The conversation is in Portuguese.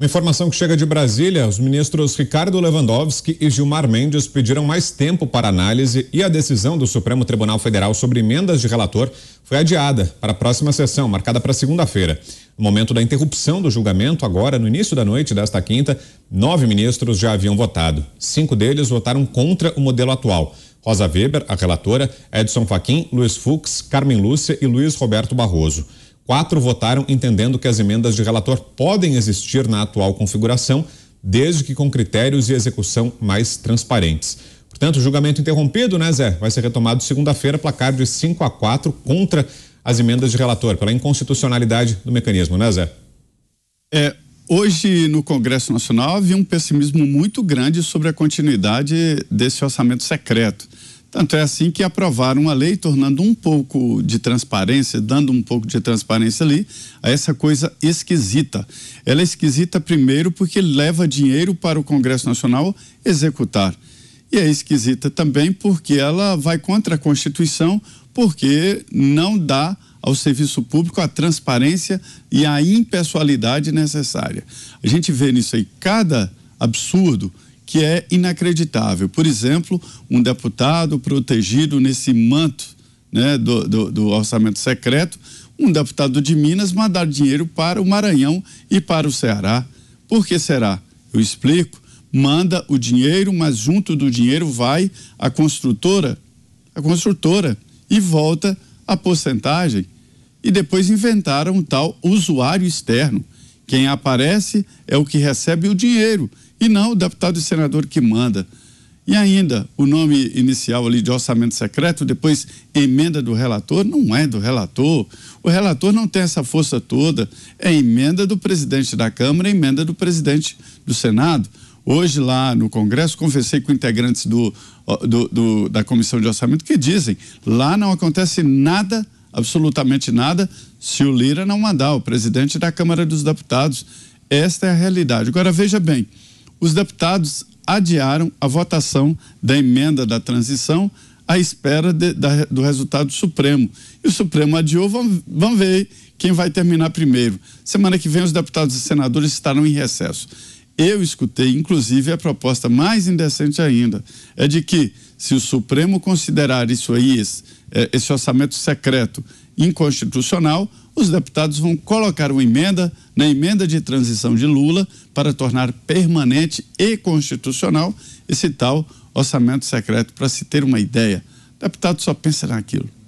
Uma informação que chega de Brasília: os ministros Ricardo Lewandowski e Gilmar Mendes pediram mais tempo para análise e a decisão do Supremo Tribunal Federal sobre emendas de relator foi adiada para a próxima sessão, marcada para segunda-feira. No momento da interrupção do julgamento, agora no início da noite desta quinta, nove ministros já haviam votado. Cinco deles votaram contra o modelo atual. Rosa Weber, a relatora, Edson Fachin, Luiz Fux, Carmen Lúcia e Luiz Roberto Barroso. Quatro votaram entendendo que as emendas de relator podem existir na atual configuração, desde que com critérios e execução mais transparentes. Portanto, julgamento interrompido, né, Zé? Vai ser retomado segunda-feira, placar de 5 a 4 contra as emendas de relator, pela inconstitucionalidade do mecanismo, né, Zé? É, Hoje, no Congresso Nacional, havia um pessimismo muito grande sobre a continuidade desse orçamento secreto. Tanto é assim que aprovaram uma lei tornando um pouco de transparência, dando um pouco de transparência ali a essa coisa esquisita. Ela é esquisita primeiro porque leva dinheiro para o Congresso Nacional executar. E é esquisita também porque ela vai contra a Constituição, porque não dá ao serviço público a transparência e a impessoalidade necessária. A gente vê nisso aí cada absurdo que é inacreditável. Por exemplo, um deputado protegido nesse manto né, do, do, do orçamento secreto, um deputado de Minas mandar dinheiro para o Maranhão e para o Ceará. Por que será? Eu explico. Manda o dinheiro, mas junto do dinheiro vai a construtora, a construtora, e volta a porcentagem. E depois inventaram o tal usuário externo. Quem aparece é o que recebe o dinheiro e não o deputado e senador que manda. E ainda, o nome inicial ali de orçamento secreto, depois emenda do relator, não é do relator. O relator não tem essa força toda. É emenda do presidente da Câmara, emenda do presidente do Senado. Hoje, lá no Congresso, conversei com integrantes do, do, do da Comissão de Orçamento que dizem: lá não acontece nada absolutamente nada se o Lira não mandar, o presidente da Câmara dos Deputados. Esta é a realidade. Agora, veja bem: os deputados adiaram a votação da emenda da transição à espera de, da, do resultado do Supremo. E o Supremo adiou, vamos, vamos ver quem vai terminar primeiro. Semana que vem, os deputados e senadores estarão em recesso eu escutei, inclusive, a proposta mais indecente ainda, é de que se o Supremo considerar isso aí, eh, esse orçamento secreto, inconstitucional, os deputados vão colocar uma emenda na emenda de transição de Lula para tornar permanente e constitucional esse tal orçamento secreto, para se ter uma ideia. O deputado só pensa naquilo.